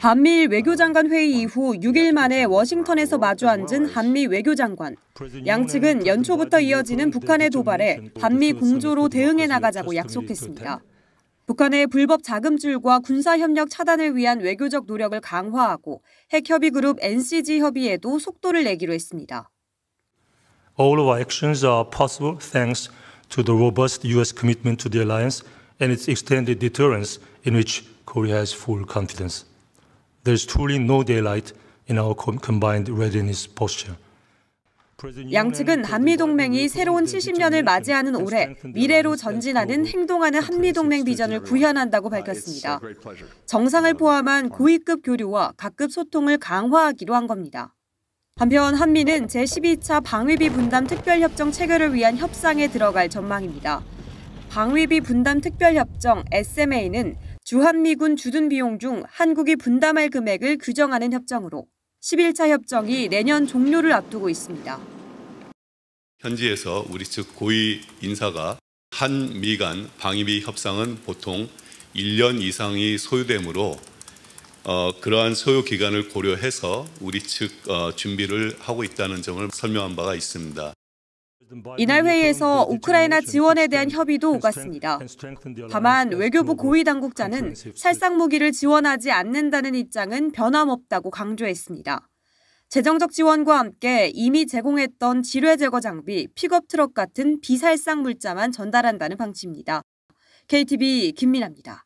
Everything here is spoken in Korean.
한미 외교장관 회의 이후 6일 만에 워싱턴에서 마주 앉은 한미 외교장관. 양측은 연초부터 이어지는 북한의 도발에 한미 공조로 대응해 나가자고 약속했습니다. 북한의 불법 자금줄과 군사협력 차단을 위한 외교적 노력을 강화하고 핵협의 그룹 NCG 협의에도 속도를 내기로 했습니다. All of our actions are possible thanks to the robust U.S. commitment to the alliance and its extended deterrence in which Korea has full confidence. There's truly no daylight in our combined readiness posture. 양측은 한미동맹이 새로운 70년을 맞이하는 올해 미래로 전진하는 행동하는 한미동맹 비전을 구현한다고 밝혔습니다. 정상을 포함한 고위급 교류와 각급 소통을 강화하기로 한 겁니다. 한편 한미는 제12차 방위비 분담 특별협정 체결을 위한 협상에 들어갈 전망입니다. 방위비 분담 특별협정 SMA는 주한미군 주둔 비용 중 한국이 분담할 금액을 규정하는 협정으로 11차 협정이 내년 종료를 앞두고 있습니다. 현지에서 우리 측 고위 인사가 한미 간 방위비 협상은 보통 1년 이상이 소요되므로 어, 그러한 소요 기간을 고려해서 우리 측 어, 준비를 하고 있다는 점을 설명한 바가 있습니다. 이날 회의에서 우크라이나 지원에 대한 협의도 오갔습니다. 다만 외교부 고위 당국자는 살상 무기를 지원하지 않는다는 입장은 변함없다고 강조했습니다. 재정적 지원과 함께 이미 제공했던 지뢰 제거 장비, 픽업 트럭 같은 비살상 물자만 전달한다는 방침입니다. KTV 김민아입니다.